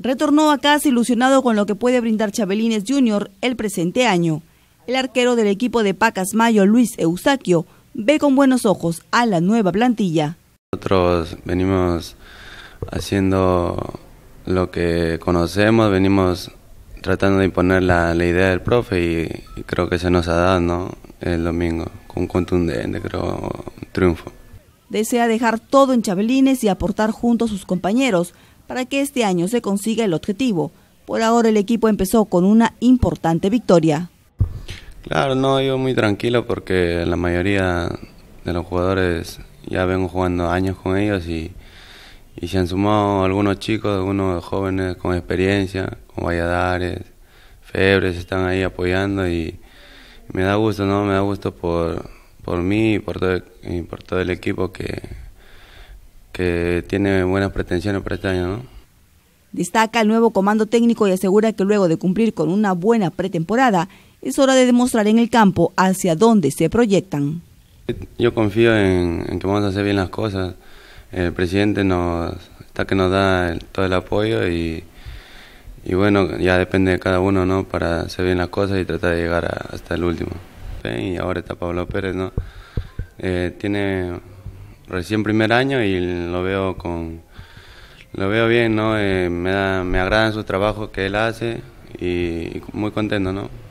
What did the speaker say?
Retornó a casa ilusionado con lo que puede brindar Chabelines Jr. el presente año. El arquero del equipo de Pacas Mayo, Luis Eusakio, ve con buenos ojos a la nueva plantilla. Nosotros venimos haciendo lo que conocemos, venimos tratando de imponer la, idea del profe y, creo que se nos ha dado el domingo, con contundente, creo, triunfo desea dejar todo en Chabelines y aportar junto a sus compañeros para que este año se consiga el objetivo. Por ahora el equipo empezó con una importante victoria. Claro, no, yo muy tranquilo porque la mayoría de los jugadores ya vengo jugando años con ellos y, y se han sumado algunos chicos, algunos jóvenes con experiencia, con Valladares, Febres, están ahí apoyando y me da gusto, ¿no? Me da gusto por, por mí y por todo por todo el equipo que, que tiene buenas pretensiones para este año, Destaca el nuevo comando técnico y asegura que luego de cumplir con una buena pretemporada, es hora de demostrar en el campo hacia dónde se proyectan. Yo confío en, que vamos a hacer bien las cosas. El presidente nos, está que nos da todo el apoyo y, y, bueno, ya depende de cada uno ¿no? para hacer bien las cosas y tratar de llegar hasta el último y ahora está Pablo Pérez, ¿no? Eh, tiene recién primer año y lo veo con lo veo bien, ¿no? Eh, me, me agradan su trabajo que él hace y muy contento, ¿no?